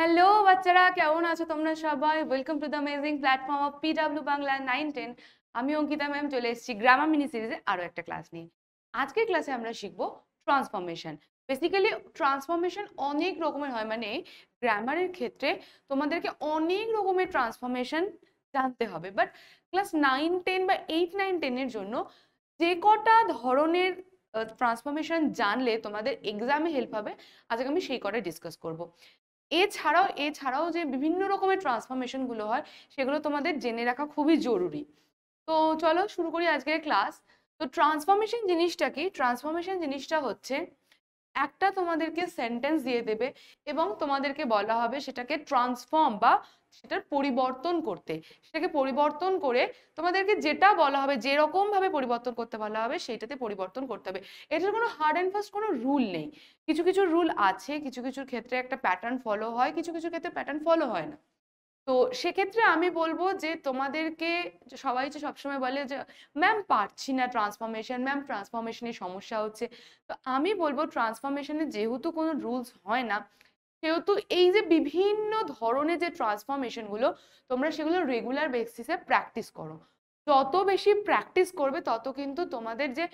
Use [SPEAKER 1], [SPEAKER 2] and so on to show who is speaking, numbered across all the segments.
[SPEAKER 1] Hello বাচ্চারা কেমন আছো তোমরা সবাই welcome to the amazing platform of PW Bangla nine ten আমি অঙ্কিতা ম্যাম চলে এসেছি গ্রামার মিনি সিরিজে আরও একটা ক্লাস নিয়ে আজকের ক্লাসে আমরা শিখবো ট্রান্সফরমেশন বেসিক্যালি ট্রান্সফরমেশন অনেক রকমের হয় মানে গ্রামারের ক্ষেত্রে তোমাদেরকে অনেক রকমের ট্রান্সফরমেশন জানতে হবে বাট ক্লাস নাইন টেন বা এইট নাইন টেনের জন্য যে কটা ধরনের ট্রান্সফরমেশন জানলে তোমাদের এক্সামে হেল্প হবে আজকে আমি সেই কটা ডিসকাস করব এছাড়াও এছাড়াও যে বিভিন্ন রকমের ট্রান্সফরমেশনগুলো হয় সেগুলো তোমাদের জেনে রাখা খুবই জরুরি তো চলো শুরু করি আজকের ক্লাস তো ট্রান্সফরমেশন জিনিসটা কি ট্রান্সফরমেশন জিনিসটা হচ্ছে একটা তোমাদেরকে সেন্টেন্স দিয়ে দেবে এবং তোমাদেরকে বলা হবে সেটাকে ট্রান্সফর্ম বা সেটার পরিবর্তন করতে সেটাকে পরিবর্তন করে তোমাদেরকে যেটা বলা হবে যেরকমভাবে পরিবর্তন করতে বলা হবে সেইটাতে পরিবর্তন করতে হবে এটার কোনো হার্ড অ্যান্ড ফাস্ট কোনো রুল নেই কিছু কিছু রুল আছে কিছু কিছু ক্ষেত্রে একটা প্যাটার্ন ফলো হয় কিছু কিছু ক্ষেত্রে প্যাটার্ন ফলো হয় না তো সেক্ষেত্রে আমি বলবো যে তোমাদেরকে সবাই যে সবসময় বলে যে ম্যাম পারছি না ট্রান্সফরমেশন ম্যাম ট্রান্সফরমেশনের সমস্যা হচ্ছে তো আমি বলবো ট্রান্সফরমেশনে যেহেতু কোনো রুলস হয় না সেহেতু এই যে বিভিন্ন ধরনের যে ট্রান্সফরমেশনগুলো তোমরা সেগুলো রেগুলার বেসিসে প্র্যাকটিস করো যত বেশি প্র্যাকটিস করবে তত কিন্তু তোমাদের যে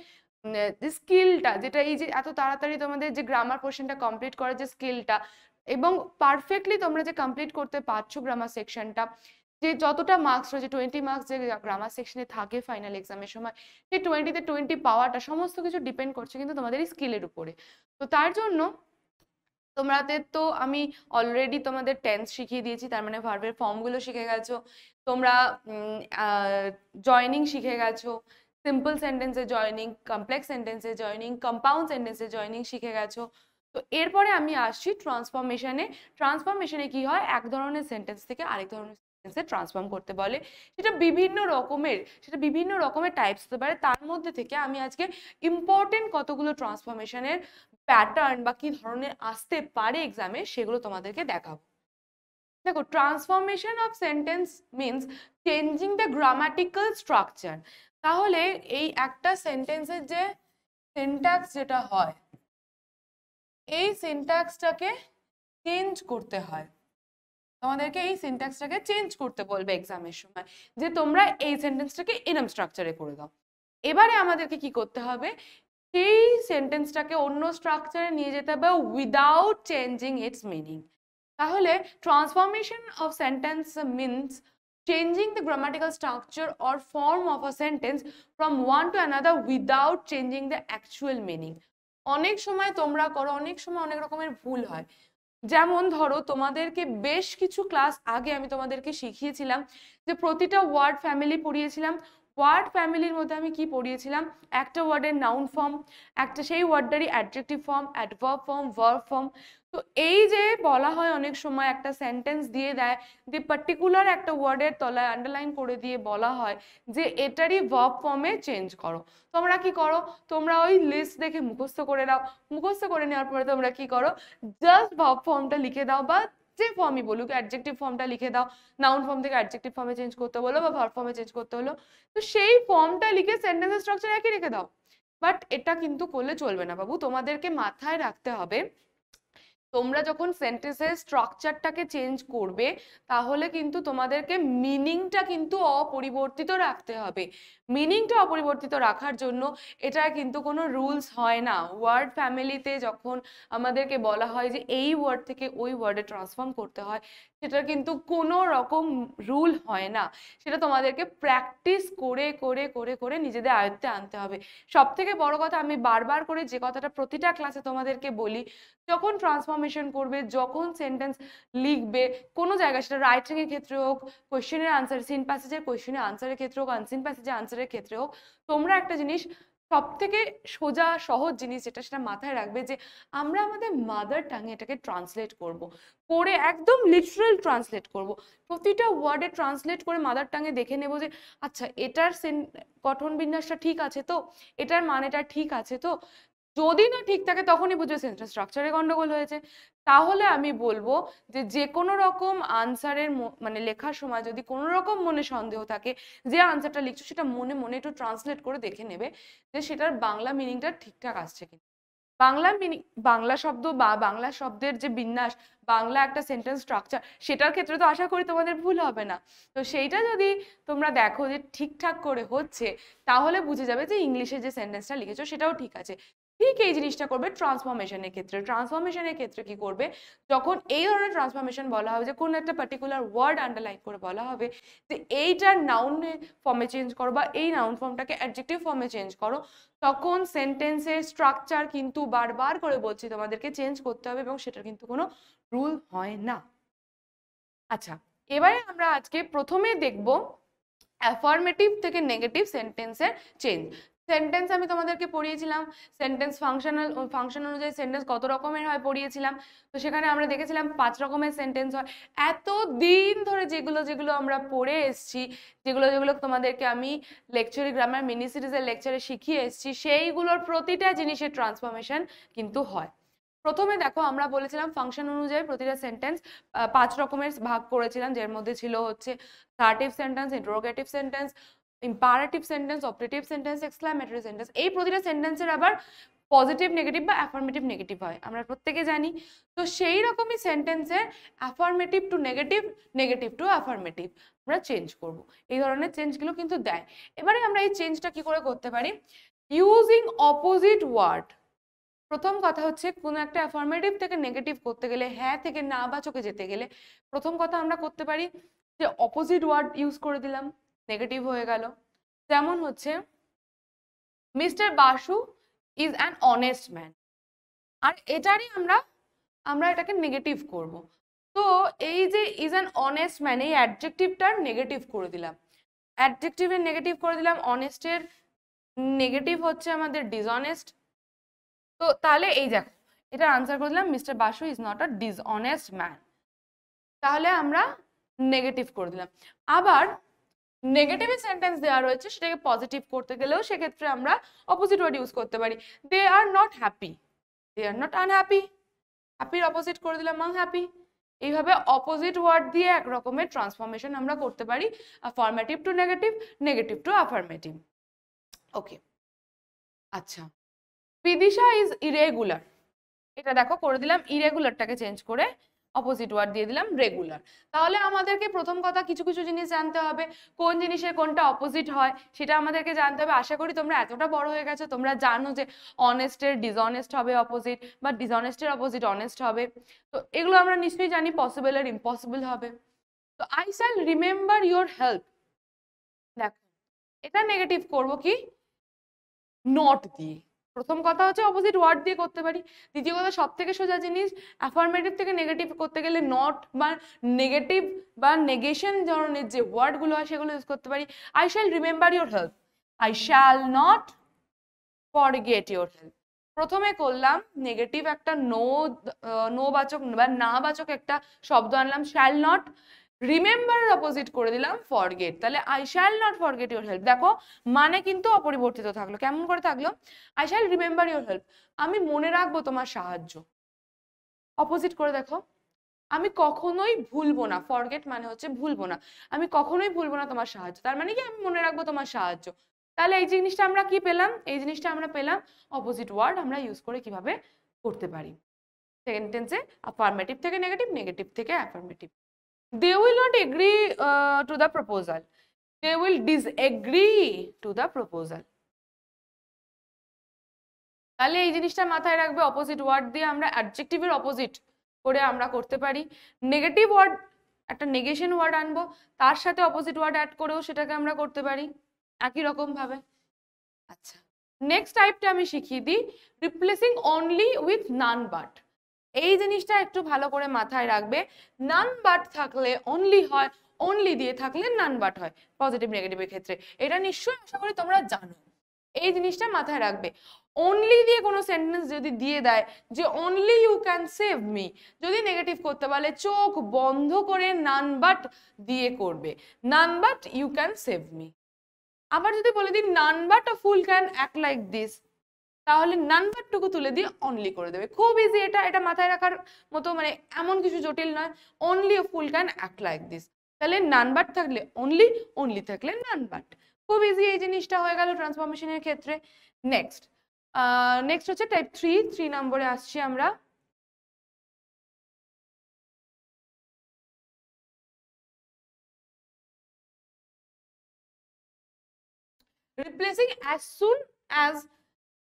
[SPEAKER 1] স্কিলটা যেটা এই যে এত তাড়াতাড়ি তোমাদের যে গ্রামার পোর্শনটা কমপ্লিট করার যে স্কিলটা এবং পারফেক্টলি তোমরা যে কমপ্লিট করতে পারছো গ্রামার সেকশনটা যে যতটা মার্কস রয়েছে টোয়েন্টি মার্কস যে গ্রামার সেকশনে থাকে ফাইনাল এক্সামের সময় সেই টোয়েন্টিতে টোয়েন্টি পাওয়াটা সমস্ত কিছু ডিপেন্ড করছে কিন্তু তোমাদের স্কিলের উপরে তো তার জন্য তোমাদের তো আমি অলরেডি তোমাদের টেন্স শিখিয়ে দিয়েছি তার মানে ভার্বের ফর্মগুলো শিখে গেছো তোমরা জয়নিং শিখে গেছো সিম্পল সেন্টেন্সে জয়নিং কমপ্লেক্স সেন্টেন্সে জয়নিং কম্পাউন্ড সেন্টেন্সে জয়নিং শিখে গেছো তো এরপরে আমি আসছি ট্রান্সফরমেশনে ট্রান্সফরমেশনে কি হয় এক ধরনের সেন্টেন্স থেকে আরেক ধরনের সেন্টেন্সে ট্রান্সফর্ম করতে বলে সেটা বিভিন্ন রকমের সেটা বিভিন্ন রকমের টাইপস হতে পারে তার মধ্যে থেকে আমি আজকে ইম্পর্টেন্ট কতগুলো ট্রান্সফরমেশনের প্যাটার্ন বা কি ধরনের আসতে পারে এক্সামে সেগুলো তোমাদেরকে দেখাবো দেখো transformation of sentence means changing the grammatical structure তাহলে এই একটা সেন্টেন্সের যে সেন্টাক্স যেটা হয় এই সিনট্যাক্সটাকে চেঞ্জ করতে হয় তোমাদেরকে এই সিনট্যাক্সটাকে চেঞ্জ করতে বলবে এক্সামের সময় যে তোমরা এই সেন্টেন্সটাকে এরম স্ট্রাকচারে করে দাও এবারে আমাদেরকে কি করতে হবে সেই সেন্টেন্সটাকে অন্য স্ট্রাকচারে নিয়ে যেতে হবে উইদাউট চেঞ্জিং ইটস মিনিং তাহলে transformation of sentence means changing the grammatical structure or form of a sentence from one to another without changing the actual meaning অনেক সময় তোমরা করো অনেক সময় অনেক রকমের ভুল হয় যেমন ধরো তোমাদেরকে বেশ কিছু ক্লাস আগে আমি তোমাদেরকে শিখিয়েছিলাম যে প্রতিটা ওয়ার্ড ফ্যামিলি পড়িয়েছিলাম ওয়ার্ড ফ্যামিলির মধ্যে আমি কি পড়িয়েছিলাম একটা ওয়ার্ডের নাউন ফর্ম একটা সেই ওয়ার্ডটারই adjective form adverb form verb form তো এই যে বলা হয় অনেক সময় একটা সেন্টেন্স দিয়ে দেয় যে পার্টিকুলার একটা ওয়ার্ডের তলায় আন্ডারলাইন করে দিয়ে বলা হয় যে এটারই ভার্ব ফর্মে চেঞ্জ করো তোমরা কি করো তোমরা ওই লিস্ট দেখে মুখস্থ করে নাও মুখস্থ করে নেওয়ার পরে তোমরা কি করো জাস্ট ভার্ব ফর্মটা লিখে দাও বা যে ফর্মই বলুক অ্যাডজেক্টিভ ফর্মটা লিখে দাও নাউন ফর্ম থেকে অ্যাডজেক্টিভ ফর্মে চেঞ্জ করতে বলো বা ভার ফর্মে চেঞ্জ করতে হলো তো সেই ফর্মটা লিখে সেন্টেন্সের স্ট্রাকচার একই রেখে দাও বাট এটা কিন্তু করলে চলবে না বাবু তোমাদেরকে মাথায় রাখতে হবে তোমরা যখন সেন্টেন্সের স্ট্রাকচারটাকে চেঞ্জ করবে তাহলে কিন্তু তোমাদেরকে মিনিংটা কিন্তু অপরিবর্তিত রাখতে হবে মিনিংটা অপরিবর্তিত রাখার জন্য এটা কিন্তু কোনো রুলস হয় না ওয়ার্ড ফ্যামিলিতে যখন আমাদেরকে বলা হয় যে এই ওয়ার্ড থেকে ওই ওয়ার্ডে ট্রান্সফর্ম করতে হয় সেটা কিন্তু কোনো রকম রুল হয় না সেটা তোমাদেরকে প্র্যাকটিস করে করে করে করে নিজেদের আয়ত্তে আনতে হবে সব থেকে বড় কথা আমি বারবার করে যে কথাটা প্রতিটা ক্লাসে তোমাদেরকে বলি যখন ট্রান্সফর্ম ইনফরমেশন করবে যখন সেন্টেন্স লিখবে কোনো জায়গায় সেটা রাইটিংয়ের ক্ষেত্রে হোক কোয়েশ্চেনের আনসার সিন প্যাসেজের কোয়েশ্চেনের আনসারের ক্ষেত্রে হোক আনসিন প্যাসেজের আনসারের ক্ষেত্রে হোক তোমরা একটা জিনিস সব থেকে সোজা সহজ জিনিস যেটা সেটা মাথায় রাখবে যে আমরা আমাদের মাদার টাঙে এটাকে ট্রান্সলেট করব। করে একদম লিটারেল ট্রান্সলেট করব। প্রতিটা ওয়ার্ডে ট্রান্সলেট করে মাদার টাঙে দেখে নেব যে আচ্ছা এটার সেন গঠন বিন্যাসটা ঠিক আছে তো এটার মানেটা ঠিক আছে তো যদি না ঠিক থাকে তখনই বুঝবে সেন্টেন্স স্ট্রাকচারে গন্ডগোল হয়েছে তাহলে আমি বলবো যে যে কোনো রকম আনসারের মানে লেখার সময় যদি কোনো রকম মনে সন্দেহ থাকে যে আনসারটা লিখছো সেটা মনে মনে একটু ট্রান্সলেট করে দেখে নেবে যে সেটার বাংলা মিনিংটা ঠিকঠাক আসছে কিনা বাংলা মিনিং বাংলা শব্দ বা বাংলা শব্দের যে বিন্যাস বাংলা একটা সেন্টেন্স স্ট্রাকচার সেটার ক্ষেত্রে তো আশা করি তোমাদের ভুল হবে না তো সেইটা যদি তোমরা দেখো যে ঠিকঠাক করে হচ্ছে তাহলে বুঝে যাবে যে ইংলিশে যে সেন্টেন্সটা লিখেছো সেটাও ঠিক আছে ঠিক এই জিনিসটা করবে ট্রান্সফরমেশনের ক্ষেত্রে ট্রান্সফরমেশনের ক্ষেত্রে কি করবে যখন এই ধরনের ট্রান্সফরমেশন বলা হবে যে কোন একটা পার্টিকুলার ওয়ার্ড আন্ডারলাইন করে বলা হবে যে এইটার নাউন ফর্মে চেঞ্জ করো বা এই নাউন ফর্মটাকে অ্যাডজেক্টিভ ফর্মে চেঞ্জ করো তখন সেন্টেন্সের স্ট্রাকচার কিন্তু বারবার করে বলছি তোমাদেরকে চেঞ্জ করতে হবে এবং সেটার কিন্তু কোনো রুল হয় না আচ্ছা এবারে আমরা আজকে প্রথমে দেখব অ্যাফার্মেটিভ থেকে নেগেটিভ সেন্টেন্সের চেঞ্জ সেন্টেন্স আমি তোমাদেরকে পড়িয়েছিলাম সেন্টেন্স ফাংশনাল ফাংশন অনুযায়ী সেন্টেন্স কত রকমের হয় পড়িয়েছিলাম তো সেখানে আমরা দেখেছিলাম পাঁচ রকমের সেন্টেন্স হয় এত দিন ধরে যেগুলো যেগুলো আমরা পড়ে এসছি যেগুলো যেগুলো তোমাদেরকে আমি লেকচারে গ্রামার মিনি সিরিজের লেকচারে শিখিয়ে এসছি সেইগুলোর প্রতিটা জিনিসের ট্রান্সফরমেশন কিন্তু হয় প্রথমে দেখো আমরা বলেছিলাম ফাংশন অনুযায়ী প্রতিটা সেন্টেন্স পাঁচ রকমের ভাগ করেছিলাম যার মধ্যে ছিল হচ্ছে assertive sentence interrogative sentence imperative sentence operative sentence exclamatory sentence এই প্রতিটা সেন্টেন্সের আবার পজিটিভ নেগেটিভ বা অ্যাফার্মেটিভ নেগেটিভ হয় আমরা প্রত্যেকে জানি তো সেই রকমই সেন্টেন্সের affirmative to negative negative to affirmative আমরা চেঞ্জ করব এই ধরনের চেঞ্জগুলো কিন্তু দেয় এবারে আমরা এই চেঞ্জটা কি করে করতে পারি ইউজিং অপোজিট ওয়ার্ড প্রথম কথা হচ্ছে কোনো একটা অ্যাফার্মেটিভ থেকে নেগেটিভ করতে গেলে হ্যাঁ থেকে না বা চোখে যেতে গেলে প্রথম কথা আমরা করতে পারি যে অপোজিট ওয়ার্ড ইউজ করে দিলাম নেগেটিভ হয়ে গেল যেমন হচ্ছে Mr Basu is an honest man আর এটারই আমরা আমরা এটাকে নেগেটিভ করব তো এই যে ইজ অ্যান অনেস্ট ম্যান এই অ্যাডজেক্টিভটার নেগেটিভ করে দিলাম অ্যাডজেক্টিভের নেগেটিভ করে দিলাম অনেস্টের নেগেটিভ হচ্ছে আমাদের ডিসঅনেস্ট তো তাহলে এই দেখো এটার আনসার করে দিলাম Mr Basu is not a dishonest man তাহলে আমরা নেগেটিভ করে দিলাম আবার নেগেটিভ সেন্টেন্স দেওয়া রয়েছে সেটাকে পজিটিভ করতে গেলেও সেক্ষেত্রে আমরা অপোজিট ওয়ার্ড ইউজ করতে পারি they are not happy they are not unhappy হ্যাপির অপোজিট করে দিলাম আনহ্যাপি এইভাবে অপোজিট ওয়ার্ড দিয়ে এক রকমের ট্রান্সফরমেশন আমরা করতে পারি affirmative to negative negative to affirmative okay আচ্ছা বিদিশা ইজ ইরেগুলার এটা দেখো করে দিলাম ইরেগুলারটাকে চেঞ্জ করে অপোজিট ওয়ার্ড দিয়ে দিলাম রেগুলার তাহলে আমাদেরকে প্রথম কথা কিছু কিছু জিনিস জানতে হবে কোন জিনিসের কোনটা অপোজিট হয় সেটা আমাদেরকে জানতে হবে আশা করি তোমরা এতটা বড় হয়ে গেছো তোমরা জানো যে অনেস্টের ডিসঅনেস্ট হবে অপোজিট বা ডিসঅনেস্টের অপোজিট অনেস্ট হবে তো এগুলো আমরা নিশ্চয়ই জানি পসিবল আর ইম্পসিবল হবে তো I shall remember your help দেখো এটা নেগেটিভ করব কি নট দিয়ে প্রথম কথা হচ্ছে অপোজিট ওয়ার্ড দিয়ে করতে পারি দ্বিতীয় কথা সব থেকে সোজা জিনিস অ্যাফার্মেটিভ থেকে নেগেটিভ করতে গেলে নট বা নেগেটিভ বা নেগেশন ধরনের যে ওয়ার্ডগুলো হয় সেগুলো ইউজ করতে পারি I shall remember your health I shall not forget your health প্রথমে করলাম নেগেটিভ একটা নো নো বাচক বা না বাচক একটা শব্দ আনলাম শ্যাল নট রিমেম্বার অপোজিট করে দিলাম ফরগেট তাহলে I shall not forget your help দেখো মানে কিন্তু অপরিবর্তিত থাকলো কেমন করে থাকলো I shall remember your help আমি মনে রাখবো তোমার সাহায্য অপোজিট করে দেখো আমি কখনোই ভুলবো না ফরগেট মানে হচ্ছে ভুলবো না আমি কখনোই ভুলবো না তোমার সাহায্য তার মানে কি আমি মনে রাখবো তোমার সাহায্য তাহলে এই জিনিসটা আমরা কি পেলাম এই জিনিসটা আমরা পেলাম অপোজিট ওয়ার্ড আমরা ইউজ করে কিভাবে করতে পারি সেকেন্ড টেন্সে আফার্মেটিভ থেকে নেগেটিভ নেগেটিভ থেকে affirmative they will not agree uh, to the proposal. They will disagree to the proposal. তাহলে এই জিনিসটা মাথায় রাখবে অপোজিট ওয়ার্ড দিয়ে আমরা অ্যাডজেক্টিভের অপোজিট করে আমরা করতে পারি নেগেটিভ ওয়ার্ড একটা নেগেশন ওয়ার্ড আনবো তার সাথে অপোজিট ওয়ার্ড অ্যাড করেও সেটাকে আমরা করতে পারি একই রকমভাবে আচ্ছা নেক্সট টাইপটা আমি শিখিয়ে দিই replacing only with none but এই জিনিসটা একটু ভালো করে মাথায় রাখবে নান বাট থাকলে অনলি হয় অনলি দিয়ে থাকলে নান বাট হয় পজিটিভ নেগেটিভের ক্ষেত্রে এটা নিশ্চয়ই আশা করি তোমরা জানো এই জিনিসটা মাথায় রাখবে অনলি দিয়ে কোনো সেন্টেন্স যদি দিয়ে দেয় যে only you can save me যদি নেগেটিভ করতে পারলে চোখ বন্ধ করে নান বাট দিয়ে করবে none but you can save me আবার যদি বলে দিই none but a fool can act like this তাহলে নাম্বারটুকু তুলে দিয়ে অনলি করে দেবে খুব ইজি এটা এটা মাথায় রাখার মতো মানে এমন কিছু জটিল নয় only fool can act like this তাহলে নানবার থাকলে অনলি অনলি থাকলে নানবার খুব ইজি এই জিনিসটা হয়ে গেল ট্রান্সফরমেশনের ক্ষেত্রে নেক্সট নেক্সট
[SPEAKER 2] হচ্ছে টাইপ থ্রি থ্রি নম্বরে আসছি আমরা replacing as soon as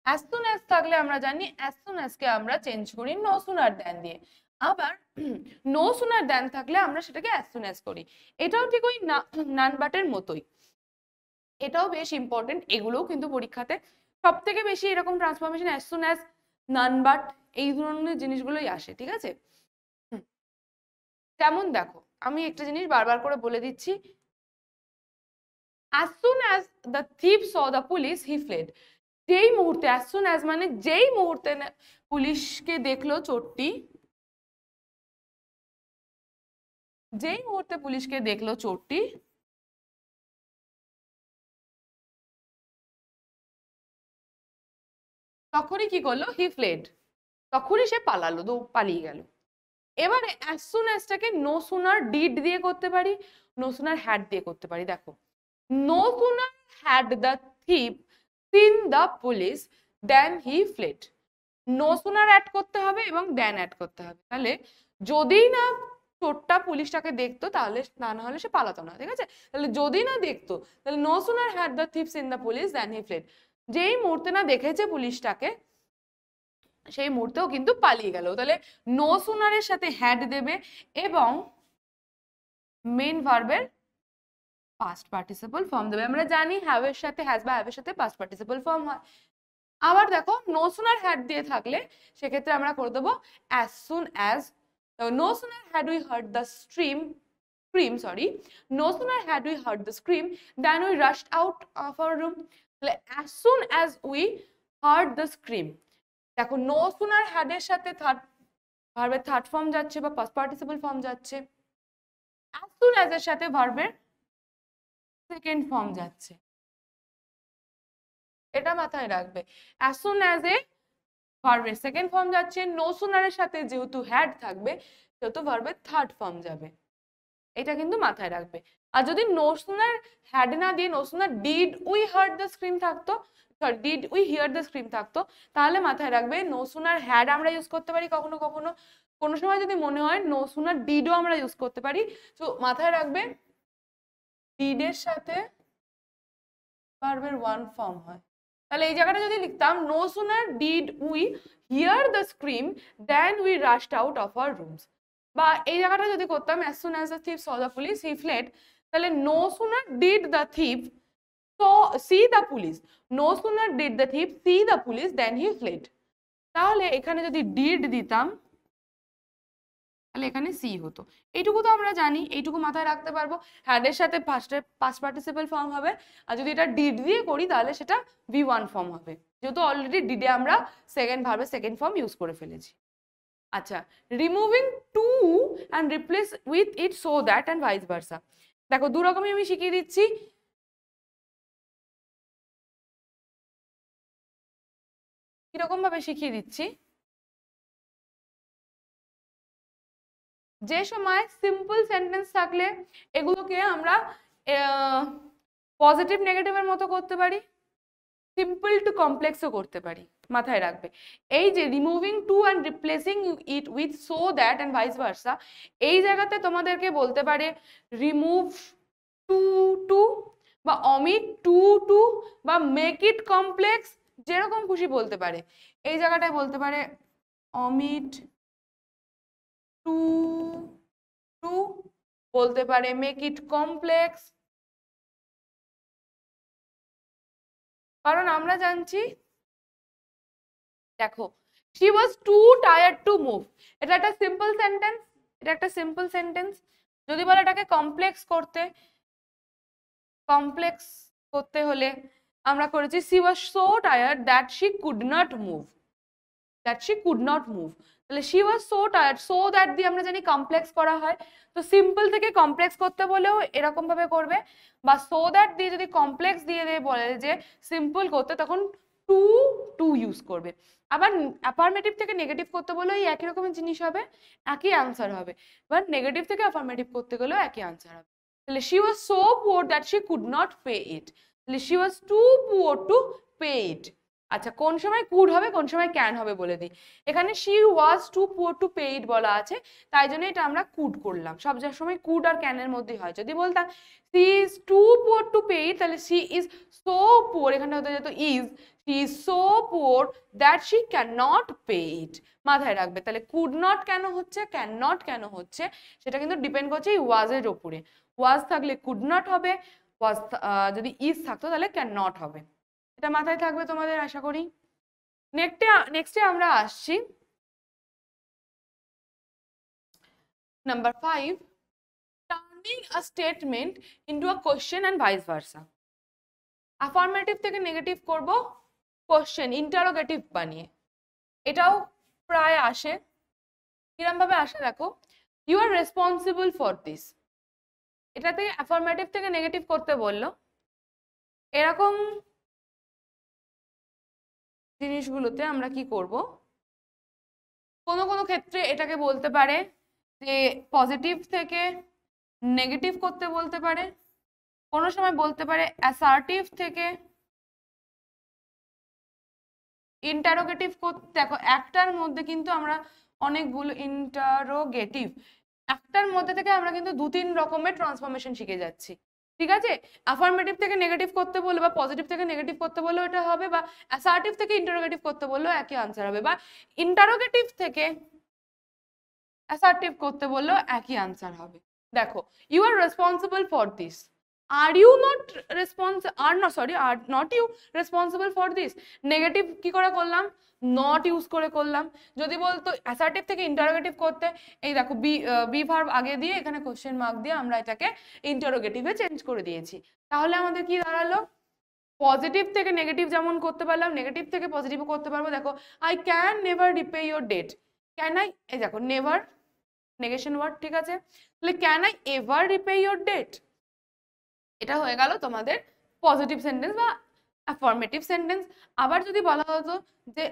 [SPEAKER 2] as soon as থাকলে
[SPEAKER 1] আমরা জানি অ্যাজ সুন অ্যাজকে আমরা চেঞ্জ করি নো সুনার দ্যান দিয়ে আবার নো সুনার দ্যান থাকলে আমরা সেটাকে অ্যাজ সুন অ্যাজ করি এটাও ঠিক ওই নান বাটের মতোই এটাও বেশ ইম্পর্টেন্ট এগুলোও কিন্তু পরীক্ষাতে সব থেকে বেশি এরকম transformation as soon as none but এই ধরনের জিনিসগুলোই আসে ঠিক আছে তেমন দেখো আমি একটা জিনিস বারবার করে বলে দিচ্ছি as soon as the thief saw the police he fled যেই মুহূর্তে অ্যাজ সুন অ্যাজ মানে যেই
[SPEAKER 2] মুহূর্তে পুলিশকে দেখলো চোরটি যেই মুহূর্তে পুলিশকে দেখলো চোরটি তখনই কি করলো হি ফ্লেড তখনই সে পালালো দৌ পালিয়ে গেল এবারে অ্যাসুন সুন
[SPEAKER 1] অ্যাজটাকে নো সুনার ডিড দিয়ে করতে পারি নো সুনার হ্যাড দিয়ে করতে পারি দেখো no sooner had the thief seen the police then he fled no sooner had করতে হবে এবং দেন অ্যাড করতে হবে তাহলে যদি না চোরটা পুলিশটাকে দেখতো তাহলে না না হলে সে পালাতো না ঠিক আছে তাহলে যদি না দেখতো তাহলে no sooner had the thieves in the police then he fled যেই মুহূর্তে না দেখেছে পুলিশটাকে সেই মুহূর্তেও কিন্তু পালিয়ে গেল তাহলে নো সুনারের সাথে হ্যাড দেবে এবং মেন ভার্বের পাস্ট পার্টিসিপল ফর্ম দেবে আমরা জানি হ্যাভ এর সাথে হ্যাজ বা হ্যাভ এর সাথে পাস্ট পার্টিসিপল ফর্ম হয় আবার দেখো নো সুনার হ্যাড দিয়ে থাকলে সেক্ষেত্রে আমরা করে দেবো as soon as no sooner had we heard the stream scream sorry no sooner had we heard the scream than we rushed out of our room as soon as we heard the scream দেখো no sooner had এর সাথে third ভার্বের third form যাচ্ছে বা past participle form
[SPEAKER 2] যাচ্ছে as soon as এর সাথে ভার্বের সেকেন্ড ফর্ম যাচ্ছে এটা মাথায় রাখবে অ্যাজ সুন অ্যাজ এ
[SPEAKER 1] ভার্বের সেকেন্ড ফর্ম যাচ্ছে নো সুনারের সাথে যেহেতু হ্যাড থাকবে সেহেতু ভার্বের থার্ড ফর্ম যাবে এটা কিন্তু মাথায় রাখবে আর যদি নো সুনার হ্যাড না দিয়ে no sooner did we heard the scream থাকতো sorry did we hear the scream থাকতো তাহলে মাথায় রাখবে নো সুনার হ্যাড আমরা ইউজ করতে পারি কখনো কখনো কোনো সময় যদি মনে হয় নো সুনার ডিডও আমরা ইউজ করতে পারি তো মাথায় রাখবে ডিডের সাথে ভার্বের ওয়ান ফর্ম হয় তাহলে এই জায়গাটা যদি লিখতাম no sooner did we hear the scream then we rushed out of our rooms বা এই জায়গাটা যদি করতাম as soon as the thief saw the police he fled তাহলে no sooner did the thief so see the police no sooner did the thief see the police then he fled তাহলে এখানে যদি did দিতাম তাহলে এখানে C হতো এইটুকু তো আমরা জানি এইটুকু মাথায় রাখতে পারবো হ্যাডের সাথে ফার্স্টে পাস্ট পার্টিসিপেল ফর্ম হবে আর যদি এটা ডিড দিয়ে করি তাহলে সেটা ভি ওয়ান ফর্ম হবে যেহেতু অলরেডি ডিডে আমরা সেকেন্ড ভাবে সেকেন্ড ফর্ম ইউজ করে ফেলেছি আচ্ছা removing too and
[SPEAKER 2] replace with it so that and vice versa দেখো দু রকমই আমি শিখিয়ে দিচ্ছি কীরকমভাবে শিখিয়ে দিচ্ছি যে সময় সিম্পল সেন্টেন্স থাকলে এগুলোকে আমরা
[SPEAKER 1] পজিটিভ নেগেটিভের মতো করতে পারি সিম্পল টু কমপ্লেক্সও করতে পারি মাথায় রাখবে এই যে removing too and replacing it with so that and vice versa এই জায়গাতে তোমাদেরকে বলতে পারে রিমুভ টু টু বা অমিট টু টু বা মেক ইট কমপ্লেক্স যেরকম খুশি বলতে পারে এই
[SPEAKER 2] জায়গাটায় বলতে পারে অমিট টু টু বলতে পারে মেক ইট কমপ্লেক্স কারণ আমরা জানছি দেখো she was too tired to move এটা একটা সিম্পল সেন্টেন্স এটা একটা সিম্পল
[SPEAKER 1] সেন্টেন্স যদি বলো এটাকে কমপ্লেক্স করতে কমপ্লেক্স করতে হলে আমরা করেছি she was so tired that she could not move that she could not move তাহলে she was so tired so that দিয়ে আমরা জানি কমপ্লেক্স করা হয় তো সিম্পল থেকে কমপ্লেক্স করতে বলেও এরকম ভাবে করবে বা সো দ্যাট দিয়ে যদি কমপ্লেক্স দিয়ে দিয়ে বলে যে সিম্পল করতে তখন টু টু ইউজ করবে আবার অ্যাফার্মেটিভ থেকে নেগেটিভ করতে বলেও এই একই রকমের জিনিস হবে একই আনসার হবে বাট নেগেটিভ থেকে অ্যাফার্মেটিভ করতে গেলেও একই আনসার হবে তাহলে she was so poor that she could not pay it তাহলে she was too poor to pay it আচ্ছা কোন সময় কুড হবে কোন সময় ক্যান হবে বলে দিই এখানে she was too poor to paid বলা আছে তাই জন্য এটা আমরা কুড করলাম সব সময় কুড আর ক্যানের মধ্যেই হয় যদি বলতাম she is too poor to paid তাহলে সি ইজ সো পুয়ার এখানে হতে যেত is she is so poor that she can not paid মাথায় রাখবে তাহলে কুড নট কেন হচ্ছে ক্যান নট কেন হচ্ছে সেটা কিন্তু ডিপেন্ড করছে এই ওয়াজের ওপরে ওয়াজ থাকলে কুড নট হবে ওয়াজ যদি
[SPEAKER 2] ইজ থাকতো তাহলে ক্যান নট হবে এটা মাথায় থাকবে তোমাদের আশা করি নেক্সটে নেক্সটে আমরা আসছি number five turning a statement into a question and vice versa
[SPEAKER 1] affirmative থেকে নেগেটিভ করব কোশ্চেন ইন্টারোগেটিভ বানিয়ে এটাও প্রায় আসে কিরমভাবে আসে দেখো you are
[SPEAKER 2] responsible for this এটা থেকে অ্যাফার্মেটিভ থেকে নেগেটিভ করতে বললো এরকম জিনিসগুলোতে আমরা কি করব কোনো কোনো ক্ষেত্রে এটাকে বলতে পারে যে পজিটিভ থেকে নেগেটিভ করতে বলতে পারে কোনো সময় বলতে পারে অ্যাসার্টিভ থেকে ইন্টারোগেটিভ
[SPEAKER 1] দেখো একটার মধ্যে কিন্তু আমরা অনেকগুলো ইন্টারোগেটিভ একটার মধ্যে থেকে আমরা কিন্তু দু তিন রকমের ট্রান্সফরমেশন শিখে যাচ্ছি ঠিক আছে অ্যাফার্মেটিভ থেকে নেগেটিভ করতে বললো বা পজিটিভ থেকে নেগেটিভ করতে বললো এটা হবে বা অ্যাসার্টিভ থেকে ইন্টারোগেটিভ করতে বললো একই আনসার হবে বা ইন্টারোগেটিভ থেকে অ্যাসার্টিভ করতে বললো একই আনসার হবে দেখো you are responsible for this are you not response are not sorry are not you responsible for this negative কি করে করলাম নট ইউজ করে করলাম যদি বলতো অ্যাসার্টিভ থেকে ইন্টারোগেটিভ করতে এই দেখো বি বি ভার্ব আগে দিয়ে এখানে কোশ্চেন মার্ক দিয়ে আমরা এটাকে ইন্টারোগেটিভে চেঞ্জ করে দিয়েছি তাহলে আমাদের কি দাঁড়ালো পজিটিভ থেকে নেগেটিভ যেমন করতে পারলাম নেগেটিভ থেকে পজিটিভ করতে পারবো দেখো I can never repay your debt can I এই দেখো নেভার নেগেশন ওয়ার্ড ঠিক আছে তাহলে can I ever repay your debt এটা হয়ে গেল তোমাদের পজিটিভ সেন্টেন্স বা ফর্মেটিভ সেন্টেন্স আবার যদি বলা হতো যে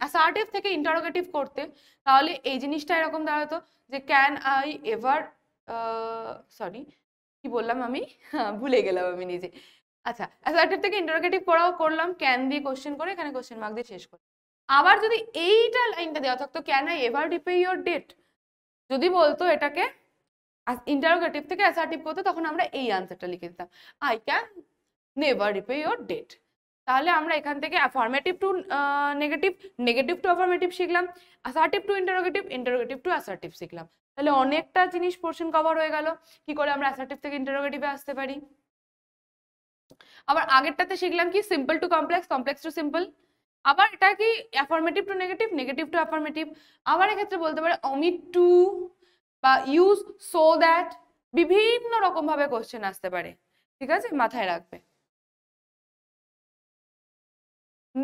[SPEAKER 1] অ্যাসার্টিভ থেকে ইন্টারোগেটিভ করতে তাহলে এই জিনিসটা এরকম দাঁড়াতো যে ক্যান আই এভার সরি কি বললাম আমি ভুলে গেলাম আমি নিজে আচ্ছা অ্যাসার্টিভ থেকে ইন্টারোগেটিভ করাও করলাম ক্যান দিয়ে কোশ্চেন করে এখানে কোশ্চেন মার্ক দিয়ে শেষ করি আবার যদি এইটা লাইনটা দেওয়া থাকতো can I ever repay your debt যদি বলতো এটাকে ইন্টারোগেটিভ থেকে অ্যাসার্টিভ করতে তখন আমরা এই আনসারটা লিখে দিতাম I can never repay your debt তাহলে আমরা এখান থেকে affirmative to negative negative to affirmative শিখলাম assertive to interrogative interrogative to assertive শিখলাম তাহলে অনেকটা জিনিস পোর্শন কভার হয়ে গেল কি করে আমরা অ্যাসার্টিভ থেকে ইন্টারোগেটিভে আসতে পারি আবার আগেরটাতে শিখলাম কি simple to complex complex to simple আবার এটা কি affirmative to negative negative to affirmative আবার এক্ষেত্রে বলতে পারে অমিট টু বা ইউজ সো দ্যাট বিভিন্ন রকমভাবে কোশ্চেন আসতে পারে ঠিক আছে মাথায় রাখবে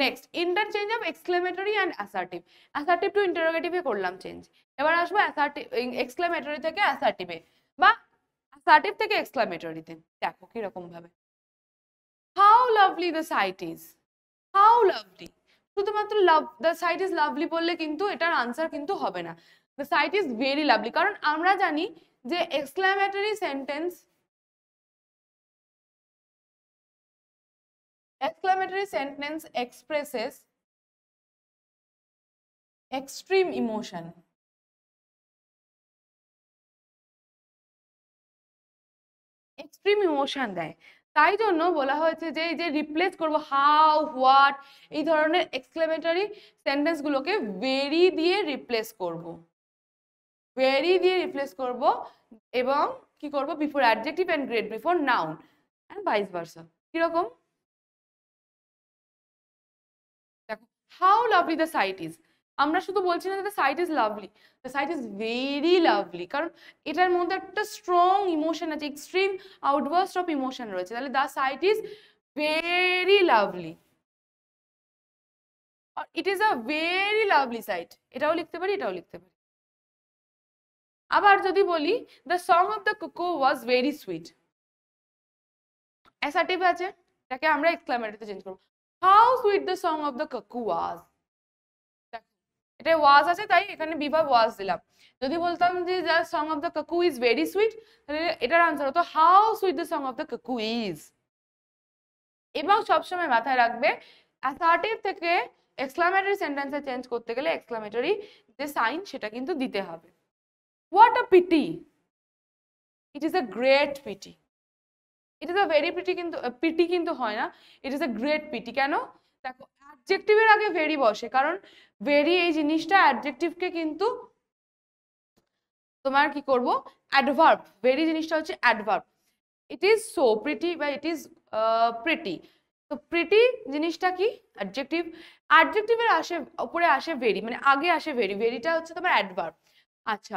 [SPEAKER 1] next interchange of exclamatory and assertive assertive to ইন্টারোগেটিভে করলাম চেঞ্জ এবার আসবো অ্যাসার্টিভ এক্সক্লেমেটরি থেকে অ্যাসার্টিভে বা অ্যাসার্টিভ থেকে এক্সক্লেমেটরিতে দেখো কীরকমভাবে how lovely the sight is how lovely শুধুমাত্র love the sight is lovely বললে কিন্তু এটার আনসার কিন্তু হবে না the sight is very lovely কারণ আমরা জানি
[SPEAKER 2] যে exclamatory sentence exclamatory sentence expresses extreme emotion extreme emotion দেয় তাই জন্য বলা
[SPEAKER 1] হয়েছে যে এই যে রিপ্লেস করবো হাউ হোয়াট এই ধরনের এক্সক্লেমেটারি সেন্টেন্সগুলোকে ভেরি দিয়ে রিপ্লেস করবো ভেরি দিয়ে রিপ্লেস করব এবং কি করব before adjective and great before noun and vice versa কীরকম দেখো how lovely the sight is আমরা শুধু বলছি না the sight is lovely the sight is very lovely কারণ এটার মধ্যে একটা স্ট্রং ইমোশন আছে এক্সট্রিম আউটবার্স্ট অফ ইমোশন রয়েছে তাহলে the sight is
[SPEAKER 2] very lovely it is a very lovely site এটাও লিখতে পারি এটাও লিখতে পারি আবার যদি বলি
[SPEAKER 1] the song of the cuckoo was very sweet assertive আছে যাকে আমরা এক্সক্লামেটরিতে চেঞ্জ করবো how sweet the song of the cuckoo was এটা ওয়াজ আছে তাই এখানে বিভাগ ওয়াজ দিলাম যদি বলতাম যে the song of the cuckoo is very sweet তাহলে এটার আনসার হতো how sweet the song of the cuckoo is এবং সবসময় মাথায় রাখবে অ্যাসার্টিভ থেকে এক্সক্লামেটরি সেন্টেন্সে চেঞ্জ করতে গেলে এক্সক্লামেটরি যে সাইন সেটা কিন্তু দিতে হবে What a pity. It is a great pity. It is a very pretty কিন্তু pity কিন্তু হয় না it is a great pity কেন দেখো অ্যাডজেক্টিভের আগে very বসে কারণ very এই জিনিসটা অ্যাডজেক্টিভকে কিন্তু তোমার কি করব অ্যাডভার্ব ভেরি জিনিসটা হচ্ছে adverb it is so pretty বা ইট ইজ প্রিটি তো প্রিটি জিনিসটা কি অ্যাডজেক্টিভ অ্যাডজেক্টিভের আসে ওপরে আসে ভেরি মানে আগে আসে ভেরি ভেরিটা হচ্ছে তোমার অ্যাডভার্ব আচ্ছা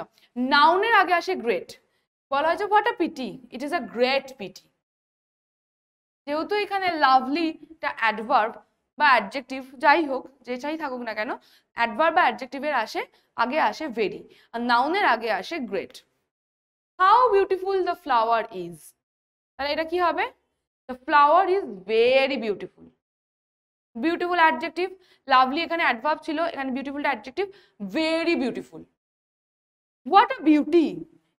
[SPEAKER 1] নাউনের আগে আসে গ্রেট বলা হয় যে what a pity it is a great pity যেহেতু এখানে লাভলিটা অ্যাডভার্ব বা অ্যাডজেক্টিভ যাই হোক যে চাই থাকুক না কেন অ্যাডভার্ব বা অ্যাডজেক্টিভের আসে আগে আসে ভেরি আর নাউনের আগে আসে great how beautiful the flower is তাহলে এটা কি হবে the flower is very beautiful beautiful adjective lovely এখানে অ্যাডভার্ব ছিল এখানে বিউটিফুলটা adjective very beautiful what a beauty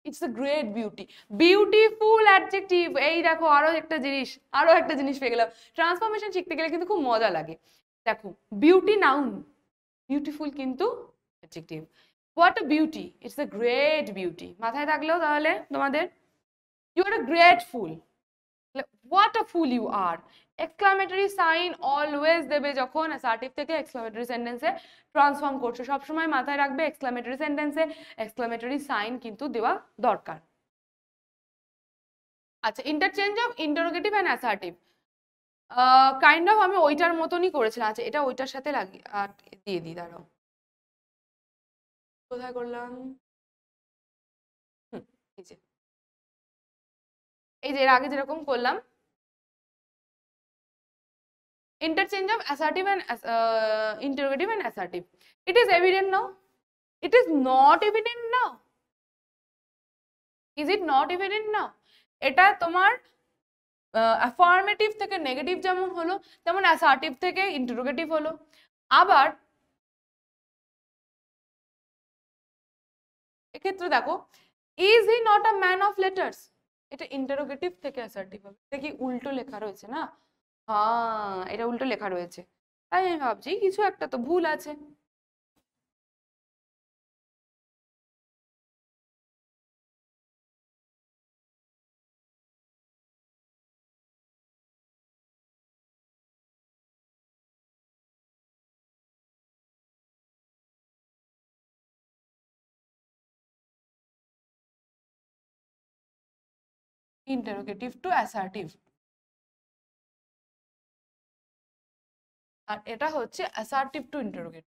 [SPEAKER 1] it's a great beauty beautiful adjective এই দেখো আরও একটা জিনিস আরও একটা জিনিস পেয়ে গেলাম ট্রান্সফরমেশন শিখতে গেলে কিন্তু খুব মজা লাগে দেখো বিউটি নাউন বিউটিফুল কিন্তু adjective what a beauty it's a great beauty মাথায় থাকলেও তাহলে তোমাদের you are a great fool what a fool you are exclamatory sign always দেবে যখন অ্যাসার্টিভ থেকে এক্সক্লামেটরি সেন্টেন্সে ট্রান্সফর্ম করছে সবসময় মাথায় রাখবে এক্সক্লামেটরি সেন্টেন্সে এক্সক্লামেটরি সাইন কিন্তু দেওয়া দরকার আচ্ছা interchange of interrogative and assertive
[SPEAKER 2] kind of আমি ওইটার মতনই করেছিলাম আচ্ছা এটা ওইটার সাথে লাগি আর দিয়ে দিই দাঁড়াও কোথায় করলাম এই যে
[SPEAKER 1] এর আগে যেরকম করলাম
[SPEAKER 2] interchange of assertive and uh, interrogative and assertive it is evident now it is not evident now
[SPEAKER 1] is it not evident now এটা তোমার অ্যাফার্মেটিভ থেকে
[SPEAKER 2] নেগেটিভ যেমন হলো তেমন অ্যাসার্টিভ থেকে ইন্টারোগেটিভ হলো আবার এক্ষেত্রে দেখো is he not a man of letters এটা ইন্টারোগেটিভ থেকে অ্যাসার্টিভ হবে এটা কি উল্টো লেখা রয়েছে না হ্যাঁ এটা উল্টো লেখা রয়েছে তাই আমি ভাবছি কিছু একটা তো ভুল আছে interrogative to assertive আর এটা হচ্ছে অ্যাসার্টিভ টু ইন্টারোগেট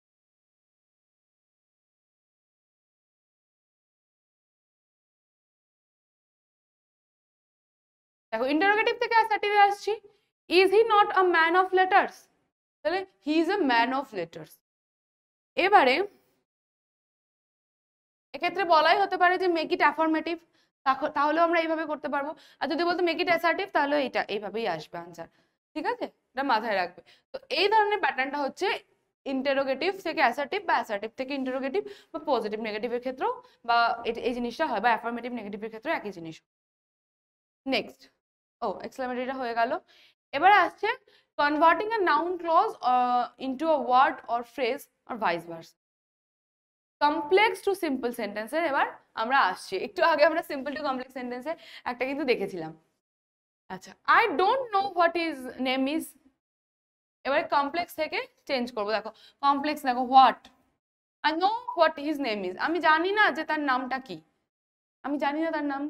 [SPEAKER 2] দেখো ইন্টারোগেটিভ থেকে অ্যাসার্টিভে আসছি is he not a man of letters তাহলে he is a man of letters
[SPEAKER 1] এবারে এক্ষেত্রে বলাই হতে পারে যে মেক ইট অ্যাফর্মেটিভ তাহলেও আমরা এইভাবে করতে পারবো আর যদি বলতো মেক ইট অ্যাসার্টিভ তাহলে এটা এইভাবেই আসবে আনসার ঠিক আছে এটা মাথায় রাখবে তো এই ধরনের প্যাটার্নটা হচ্ছে ইন্টারোগেটিভ থেকে অ্যাসার্টিভ বা অ্যাসার্টিভ থেকে ইন্টারোগেটিভ বা পজিটিভ নেগেটিভের ক্ষেত্রেও বা এই জিনিসটা হয় বা অ্যাফার্মেটিভ নেগেটিভের ক্ষেত্রে একই জিনিস নেক্সট ও এক্সক্লামেটরিটা হয়ে গেল এবারে আসছে converting a noun clause into a word or phrase আর vice versa complex to simple সেন্টেন্সের এবার আমরা আসছি একটু আগে আমরা সিম্পল টু কমপ্লেক্স সেন্টেন্সে একটা কিন্তু দেখেছিলাম আচ্ছা I don't know what is name is এবারে কমপ্লেক্স থেকে চেঞ্জ করব দেখো কমপ্লেক্স দেখো what I know what his name is আমি জানি না যে তার নামটা কি আমি জানি না তার নাম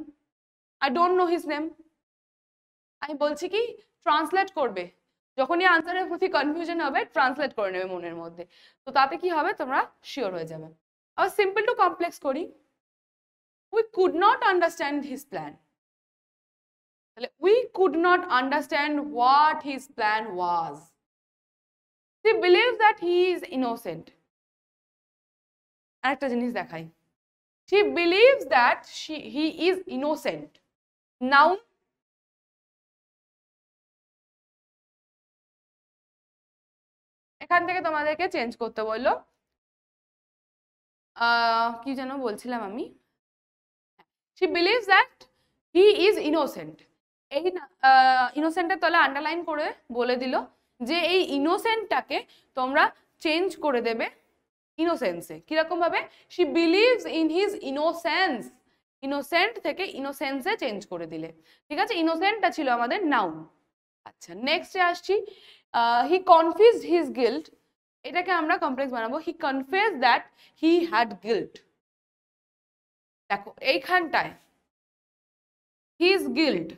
[SPEAKER 1] I don't know his name আমি বলছি কি ট্রান্সলেট করবে যখনই আনসারের প্রতি কনফিউশন হবে ট্রান্সলেট করে নেবে মনের মধ্যে তো তাতে কি হবে তোমরা শিওর হয়ে যাবে আবার সিম্পল টু কমপ্লেক্স করি we could not understand his plan তাহলে we could not understand what his plan was she believes that he is innocent
[SPEAKER 2] আরেকটা জিনিস দেখাই she believes that he is innocent নাও এখান থেকে তোমাদেরকে চেঞ্জ করতে বললো কি যেন বলছিলাম আমি she believes
[SPEAKER 1] that he is innocent এই ইনোসেন্টের তলে আন্ডারলাইন করে বলে দিল যে এই ইনোসেন্টটাকে তোমরা চেঞ্জ করে দেবে ইনোসেন্সে কীরকমভাবে she believes in his innocence innocent থেকে ইনোসেন্সে চেঞ্জ করে দিলে ঠিক আছে ইনোসেন্টটা ছিল আমাদের নাউন আচ্ছা নেক্সটে আসছি হি কনফিউজ হিজ গিল্ট এটাকে আমরা কমপ্লেক্স বানাবো he confuse that he had guilt দেখো এইখানটায়
[SPEAKER 2] হিজ গিল্ট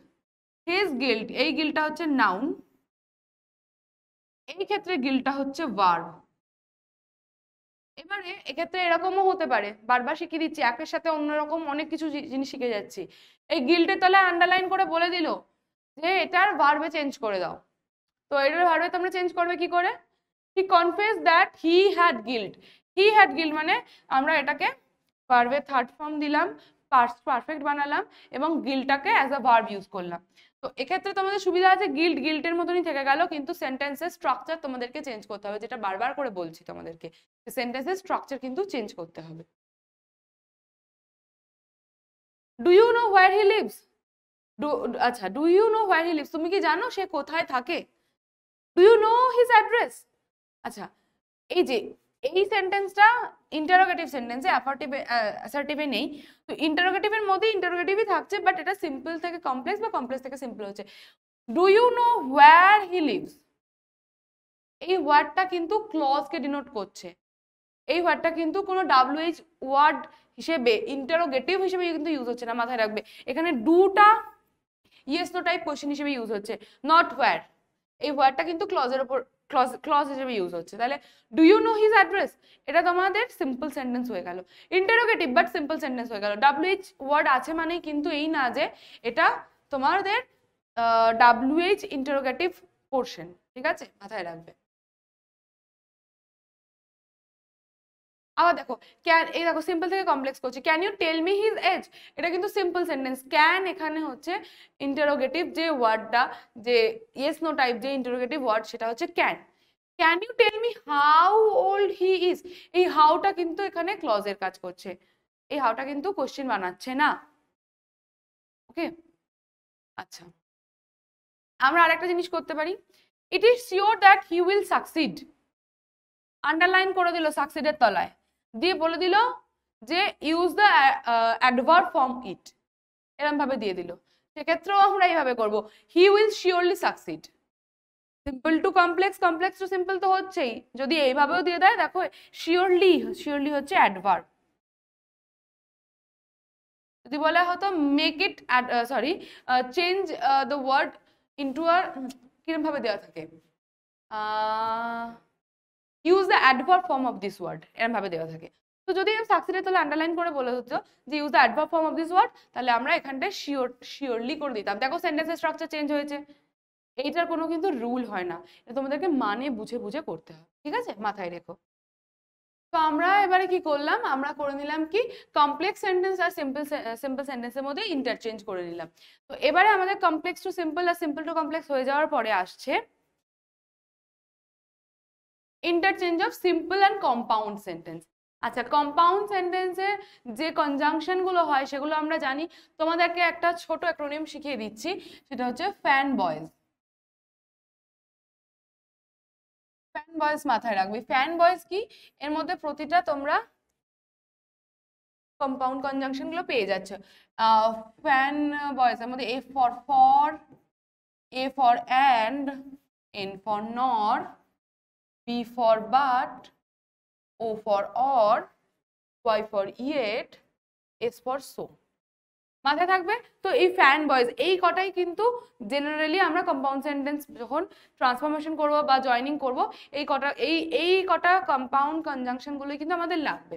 [SPEAKER 2] হিজ গিল্ট এই গিল্টটা হচ্ছে নাউন এই ক্ষেত্রে গিলটা হচ্ছে ভার্ব
[SPEAKER 1] এবারে এক্ষেত্রে এরকমও হতে পারে বারবার শিখিয়ে দিচ্ছি একের সাথে অন্যরকম অনেক কিছু জিনিস শিখে যাচ্ছি এই গিলটে তাহলে আন্ডারলাইন করে বলে দিল যে এটার ভার্বে চেঞ্জ করে দাও তো এটার ভার্বে তোমরা চেঞ্জ করবে কি করে he confess that he had guilt he had guilt মানে আমরা এটাকে ভার্বে থার্ড ফর্ম দিলাম পারফেক্ট বানালাম এবং গিলটাকে অ্যাজ আ ভার্ব ইউজ করলাম তো এক্ষেত্রে তোমাদের সুবিধা আছে গিল্ড গিল্ডের মতনই থেকে গেল কিন্তু সেন্টেন্সের স্ট্রাকচার তোমাদেরকে চেঞ্জ করতে হবে যেটা বারবার করে বলছি তোমাদেরকে সেন্টেন্সের
[SPEAKER 2] স্ট্রাকচার কিন্তু চেঞ্জ করতে হবে do you know where he lives আচ্ছা do you know where he lives তুমি কি জানো সে কোথায় থাকে
[SPEAKER 1] do you know his address আচ্ছা এই যে এই সেন্টেন্সটা ইন্টারোগেটিভ সেন্টেন্সে অ্যাফার্টিভে অ্যাসার্টিভে নেই তো ইন্টারোগেটিভের মধ্যে ইন্টারোগেটিভই থাকছে বাট এটা সিম্পল থেকে কমপ্লেক্স বা কমপ্লেক্স থেকে সিম্পল হচ্ছে do you know where he lives এই ওয়ার্ডটা কিন্তু ক্লজকে ডিনোট করছে এই ওয়ার্ডটা কিন্তু কোনো ডাব্লুএইচ ওয়ার্ড হিসেবে ইন্টারোগেটিভ হিসেবে কিন্তু ইউজ হচ্ছে না মাথায় রাখবে এখানে ডুটা ইয়েস নো টাইপ কোশ্চেন হিসেবে ইউজ হচ্ছে নট হোয়ার এই ওয়ার্ডটা কিন্তু ক্লজের ওপর ক্লজ ক্লজ হিসেবে ইউজ হচ্ছে তাহলে do you know his address এটা তোমাদের সিম্পল সেন্টেন্স হয়ে গেল ইন্টারোগেটিভ বাট সিম্পল সেন্টেন্স হয়ে গেল ডাব্লিউএইচ ওয়ার্ড আছে মানে কিন্তু এই না যে এটা তোমাদের ডাব্লিউএইচ ইন্টারোগেটিভ
[SPEAKER 2] পোর্শন ঠিক আছে মাথায় রাখবে আবার দেখো ক্যান এই দেখো সিম্পল থেকে কমপ্লেক্স করছি can you tell me his age এটা কিন্তু সিম্পল
[SPEAKER 1] সেন্টেন্স ক্যান এখানে হচ্ছে ইন্টারোগেটিভ যে ওয়ার্ডটা যে ইয়েস নো টাইপ যে ইন্টারোগেটিভ ওয়ার্ড সেটা হচ্ছে can can you tell me how old he is এই হাউটা কিন্তু এখানে ক্লজের কাজ করছে এই হাউটা কিন্তু কোশ্চেন বানাচ্ছে না
[SPEAKER 2] ওকে আচ্ছা আমরা আরেকটা জিনিস করতে পারি it is sure that he will succeed underline করে দিল সাকসিডের
[SPEAKER 1] তলায় দিয়ে বলে দিল যে use the adverb form it এরমভাবে দিয়ে দিল সেক্ষেত্রেও আমরা এইভাবে করব he will surely succeed simple to complex complex to simple তো হচ্ছেই যদি এইভাবেও দিয়ে দেয় দেখো শিওরলি শিওরলি হচ্ছে অ্যাডভার্ব যদি বলা হতো make it sorry change the word into আর কিরমভাবে দেওয়া থাকে use the adverb form of this word এরমভাবে দেওয়া থাকে তো যদি সাকসিডে তাহলে আন্ডারলাইন করে বলে হতো যে use the adverb form of this word তাহলে আমরা এখানটায় শিওর শিওরলি করে দিতাম দেখো সেন্টেন্সের স্ট্রাকচার চেঞ্জ হয়েছে এইটার কোনো কিন্তু রুল হয় না এটা তোমাদেরকে মানে বুঝে বুঝে করতে হয় ঠিক আছে মাথায় রেখো তো আমরা এবারে কি করলাম আমরা করে নিলাম কি কমপ্লেক্স সেন্টেন্স আর সিম্পল সিম্পল সেন্টেন্সের মধ্যে ইন্টারচেঞ্জ করে নিলাম তো এবারে আমাদের কমপ্লেক্স টু সিম্পল আর সিম্পল টু কমপ্লেক্স হয়ে যাওয়ার পরে আসছে interchange of simple and compound sentence আচ্ছা কম্পাউন্ড সেন্টেন্সের যে কনজাংশনগুলো হয় সেগুলো আমরা জানি তোমাদেরকে একটা ছোট অ্যাক্রোনিম শিখিয়ে দিচ্ছি সেটা হচ্ছে ফ্যান বয়েজ
[SPEAKER 2] ফ্যান বয়েজ মাথায় রাখবে ফ্যান বয়েজ কি এর মধ্যে প্রতিটা তোমরা কম্পাউন্ড কনজাংশনগুলো পেয়ে যাচ্ছ
[SPEAKER 1] ফ্যান বয়েজ এর মধ্যে A for for A for and N for nor B for but, O for or, Y for yet, S for so. মাথায় থাকবে তো এই ফ্যান বয়েজ এই কটাই কিন্তু জেনারেলি আমরা কম্পাউন্ড সেন্টেন্স যখন ট্রান্সফরমেশন করব বা জয়নিং করব এই কটা এই এই কটা কম্পাউন্ড কনজাংশনগুলোই কিন্তু আমাদের লাগবে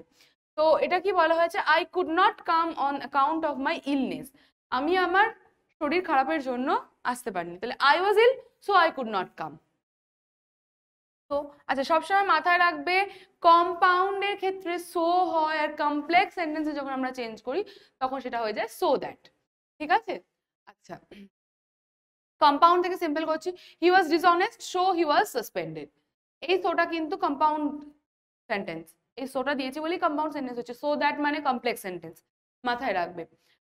[SPEAKER 1] তো এটা কি বলা হয়েছে I could not come on account of my illness আমি আমার শরীর খারাপের জন্য আসতে পারিনি তাহলে I was ill so I could not come so আচ্ছা সবসময় মাথায় রাখবে কম্পাউন্ডের ক্ষেত্রে সো হয় আর কমপ্লেক্স সেন্টেন্সে যখন আমরা চেঞ্জ করি তখন সেটা হয়ে যায় সো দ্যাট ঠিক আছে আচ্ছা কম্পাউন্ড থেকে সিম্পল করছি he was dishonest so he was suspended এই সোটা কিন্তু কম্পাউন্ড সেন্টেন্স এই সোটা দিয়েছি বলেই কম্পাউন্ড সেন্টেন্স হচ্ছে সো দ্যাট মানে কমপ্লেক্স সেন্টেন্স মাথায় রাখবে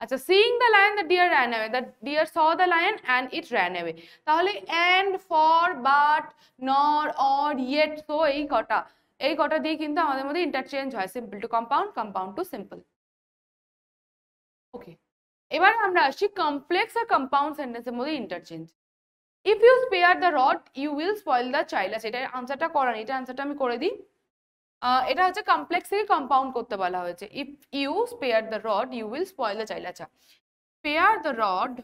[SPEAKER 1] আচ্ছা seeing the lion the deer ran away the deer saw the lion and it ran away তাহলে and for but nor or yet so এই কটা এই কটা দিয়ে কিন্তু আমাদের মধ্যে ইন্টারচেঞ্জ হয় simple to compound compound to simple okay এবার আমরা আসি কমপ্লেক্স আর কম্পাউন্ড সেন্টেন্সের মধ্যে interchange if you spare the rod you will spoil the child আছে এটার আনসারটা করান এটা আনসারটা আমি করে দিই এটা হচ্ছে কমপ্লেক্সকে কম্পাউন্ড করতে বলা হয়েছে if you spare the rod you will spoil the child আচ্ছা
[SPEAKER 2] spare the rod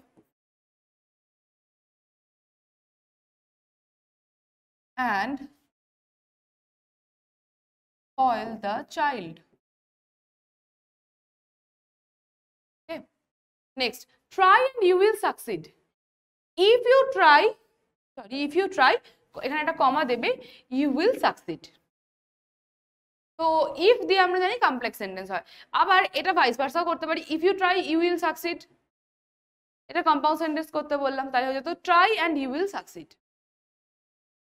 [SPEAKER 2] and spoil the child okay next try and you will succeed if you try sorry if you
[SPEAKER 1] try এখানে একটা comma দেবে you will succeed তো if দিয়ে আমরা জানি complex sentence হয় আবার এটা ভাইস ভার্সাও করতে পারি if you try you will succeed এটা কম্পাউন্ড সেন্টেন্স করতে বললাম তাহলে হয়ে যেত try and you will succeed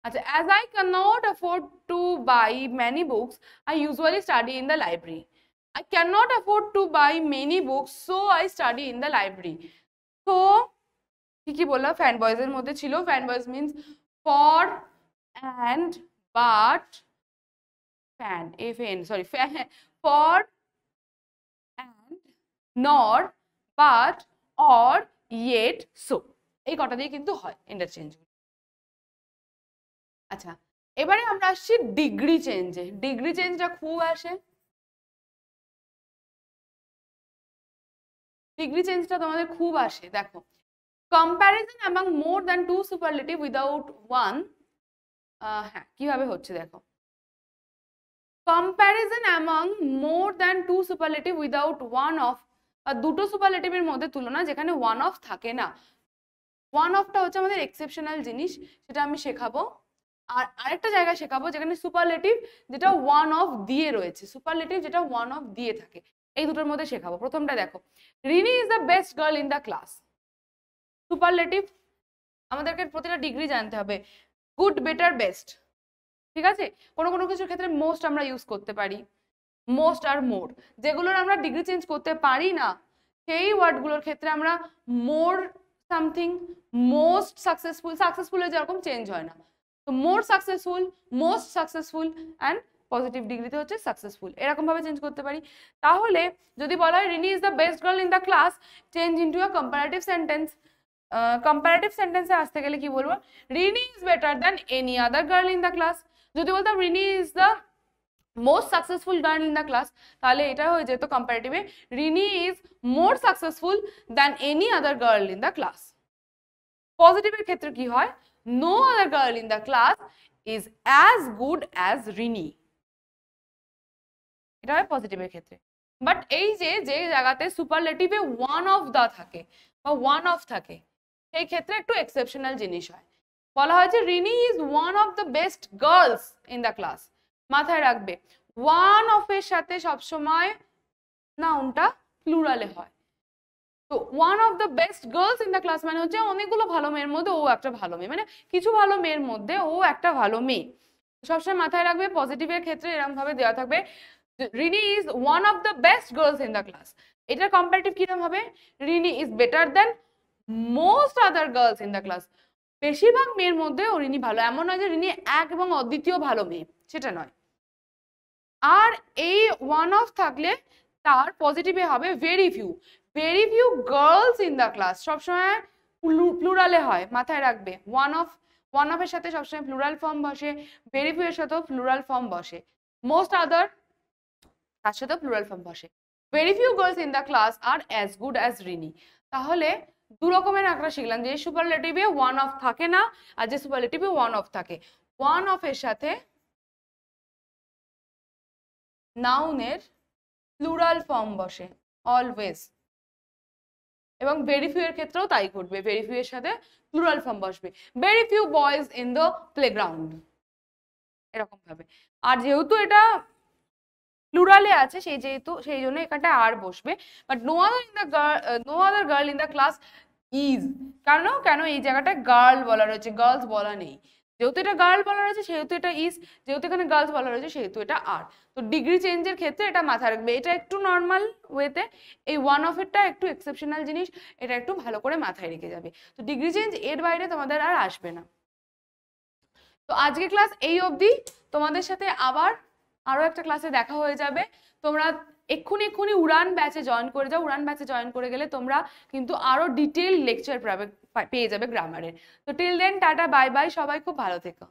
[SPEAKER 1] আচ্ছা as I can not afford to buy many books I usually study in the library I cannot afford to buy many books, so I study in the library. So, ঠিকই বললাম fan বয়েজের মধ্যে ছিল fan boys means for and but fan fn sorry fan, for and nor but or yet so এই কটা দিয়ে কিন্তু হয় ইন্টারচেঞ্জ
[SPEAKER 2] আচ্ছা এবারে আমরা আসছি ডিগ্রি চেঞ্জে ডিগ্রি চেঞ্জটা খুব আসে ডিগ্রি চেঞ্জটা তোমাদের খুব আসে দেখো comparison among more than two superlative without
[SPEAKER 1] one হ্যাঁ কীভাবে হচ্ছে দেখো comparison among more than two superlative without one of দুটো সুপারলেটিভের মধ্যে তুলনা যেখানে ওয়ান অফ থাকে না ওয়ান অফটা হচ্ছে আমাদের এক্সেপশনাল জিনিস সেটা আমি শেখাবো আর আরেকটা জায়গায় শেখাবো যেখানে সুপারলেটিভ যেটা ওয়ান অফ দিয়ে রয়েছে সুপারলেটিভ যেটা ওয়ান অফ দিয়ে থাকে এই দুটোর মধ্যে শেখাবো প্রথমটা দেখো Rini is the best girl in the class superlative আমাদেরকে প্রতিটা ডিগ্রি জানতে হবে গুড বেটার বেস্ট ঠিক আছে কোনো কোনো কিছুর ক্ষেত্রে মোস্ট আমরা ইউজ করতে পারি মোস্ট আর মোর যেগুলোর আমরা ডিগ্রি চেঞ্জ করতে পারি না সেই ওয়ার্ডগুলোর ক্ষেত্রে আমরা মোর সামথিং মোস্ট সাকসেসফুল সাকসেসফুলে যেরকম চেঞ্জ হয় না তো more successful most successful and positive ডিগ্রিতে হচ্ছে সাকসেসফুল এরকমভাবে চেঞ্জ করতে পারি তাহলে যদি বলা হয় Rini is the best girl in the class change to a comparative sentence comparative সেন্টেন্সে আসতে গেলে কি বলবো Rini is better than any other girl in the class যদি বলতাম Rini is the most successful girl in the class তাহলে এটা হয়ে যেত কম্পারেটিভে Rini is more successful than any other girl in the class পজিটিভের ক্ষেত্রে কি হয় no other girl in the class is as good as Rini এটা হয় পজিটিভের ক্ষেত্রে বাট এই যে যে জায়গাতে সুপারলেটিভে ওয়ান অফ দ্য থাকে বা ওয়ান অফ থাকে সেই ক্ষেত্রে একটু এক্সেপশনাল জিনিস হয় বলা হয়েছে Rini is one of the best girls in the class মাথায় রাখবে ওয়ান অফ এর সাথে সবসময় নাউনটা প্লুরালে হয় তো one of the best girls in the class মানে হচ্ছে অনেকগুলো ভালো মেয়ের মধ্যে ও একটা ভালো মেয়ে মানে কিছু ভালো মেয়ের মধ্যে ও একটা ভালো মেয়ে সবসময় মাথায় রাখবে পজিটিভের ক্ষেত্রে এরকম ভাবে দেওয়া থাকবে Rini is one of the best girls in the class এটার কম্পারেটিভ কিরকম হবে Rini is better than most other girls in the class বেশিরভাগ মেয়ের মধ্যে ও ভালো এমন নয় যে ঋণী এক এবং অদ্বিতীয় ভালো মেয়ে সেটা নয় আর এই ওয়ান অফ থাকলে তার পজিটিভে হবে very few very few girls in the class সবসময় প্লুরালে হয় মাথায় রাখবে ওয়ান অফ ওয়ান অফের সাথে সবসময় প্লুরাল ফর্ম বসে ভেরি ফিউ এর সাথেও প্লুরাল ফর্ম বসে মোস্ট আদার তার সাথেও প্লুরাল ফর্ম বসে very few girls in the class আর অ্যাজ গুড অ্যাজ রিনি তাহলে দু রকমের আঁকড়া শিখলাম যে সুপারলেটিভে ওয়ান অফ থাকে না আর যে সুপারলেটিভে
[SPEAKER 2] ওয়ান অফ থাকে ওয়ান অফ এর সাথে নাউনের প্লুরাল ফর্ম বসে অলওয়েজ
[SPEAKER 1] এবং ভেরি ফিউ এর ক্ষেত্রেও তাই ঘটবে ভেরি ফিউ এর সাথে প্লুরাল ফর্ম বসবে very few boys in the playground এরকম ভাবে আর যেহেতু এটা প্লুরালে আছে সেই যেহেতু সেই জন্য এখানটা আর বসবে but no other in the girl no other girl in the class is কেন কেন এই জায়গাটায় গার্ল বলা রয়েছে গার্লস বলা নেই যেহেতু এটা গার্ল বলা রয়েছে সেহেতু এটা ইজ যেহেতু এখানে গার্লস বলা রয়েছে সেহেতু এটা আর তো ডিগ্রি চেঞ্জের ক্ষেত্রে এটা মাথায় রাখবে এটা একটু নর্মাল ওয়েতে এই ওয়ান অফ এরটা একটু এক্সেপশনাল জিনিস এটা একটু ভালো করে মাথায় রেখে যাবে তো ডিগ্রি চেঞ্জ এর বাইরে তোমাদের আর আসবে না তো আজকে ক্লাস এই অবধি তোমাদের সাথে আবার আরও একটা ক্লাসে দেখা হয়ে যাবে তোমরা এক্ষুনি এক্ষুনি উড়ান ব্যাচে জয়েন করে যাও উড়ান ব্যাচে জয়েন করে গেলে তোমরা
[SPEAKER 2] কিন্তু আরও ডিটেল লেকচার পাবে পেয়ে যাবে গ্রামারের তো till then tata bye bye সবাই খুব ভালো থেকো